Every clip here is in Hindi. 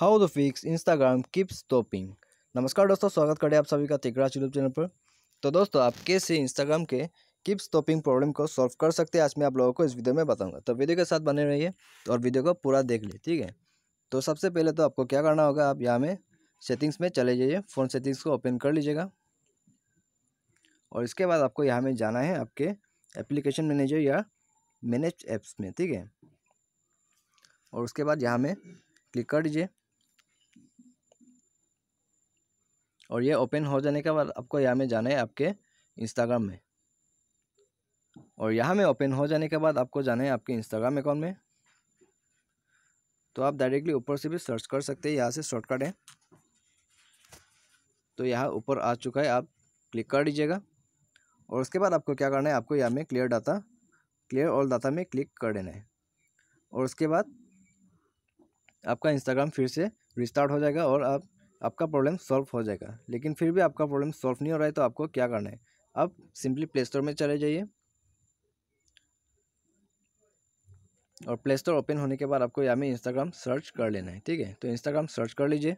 how to fix Instagram keep stopping नमस्कार दोस्तों स्वागत करें आप सभी का तिकड़ा यूट्यूब चैनल पर तो दोस्तों आप कैसे इंस्टाग्राम के कीप स्टॉपिंग प्रॉब्लम को सॉल्व कर सकते हैं आज मैं आप लोगों को इस वीडियो में बताऊंगा तो वीडियो के साथ बने रहिए और वीडियो को पूरा देख लीजिए ठीक है तो सबसे पहले तो आपको क्या करना होगा आप यहाँ में सेटिंग्स में चले जाइए फ़ोन सेटिंग्स को ओपन कर लीजिएगा और इसके बाद आपको यहाँ में जाना है आपके एप्लीकेशन मैनेजर या मैनेज ऐप्स में ठीक है और उसके बाद यहाँ में क्लिक कर दीजिए और ये ओपन हो जाने के बाद आपको यहाँ में जाना है आपके इंस्टाग्राम में और यहाँ में ओपन हो जाने के बाद आपको जाना है आपके इंस्टाग्राम अकाउंट में तो आप डायरेक्टली ऊपर से भी सर्च कर सकते हैं यहाँ से शॉर्टकट है तो यहाँ ऊपर आ चुका है आप क्लिक कर दीजिएगा और उसके बाद आपको क्या करना है आपको यहाँ में clear data clear all data में क्लिक कर देना है और उसके बाद आपका इंस्टाग्राम फिर से रिस्टार्ट हो जाएगा और आप आपका प्रॉब्लम सॉल्व हो जाएगा लेकिन फिर भी आपका प्रॉब्लम सॉल्व नहीं हो रहा है तो आपको क्या करना है आप सिंपली प्ले स्टोर में चले जाइए और प्ले स्टोर ओपन होने के बाद आपको यहाँ में इंस्टाग्राम सर्च कर लेना है ठीक है तो इंस्टाग्राम सर्च कर लीजिए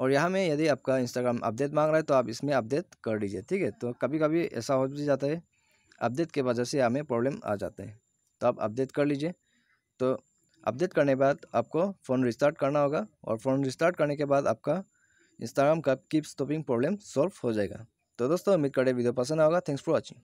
और यहाँ में यदि आपका इंस्टाग्राम अपडेट मांग रहा है तो आप इसमें अपडेट कर लीजिए ठीक है तो कभी कभी ऐसा हो भी जाता है अपडेट के वजह से हमें प्रॉब्लम आ जाता है तो आप अपडेट कर लीजिए तो अपडेट करने के बाद आपको फ़ोन रिस्टार्ट करना होगा और फ़ोन रिस्टार्ट करने के बाद आपका इंस्टाग्राम का कीप स्टॉपिंग प्रॉब्लम सॉल्व हो जाएगा तो दोस्तों उम्मीद करें वीडियो पसंद आएगा थैंक्स फॉर वॉचिंग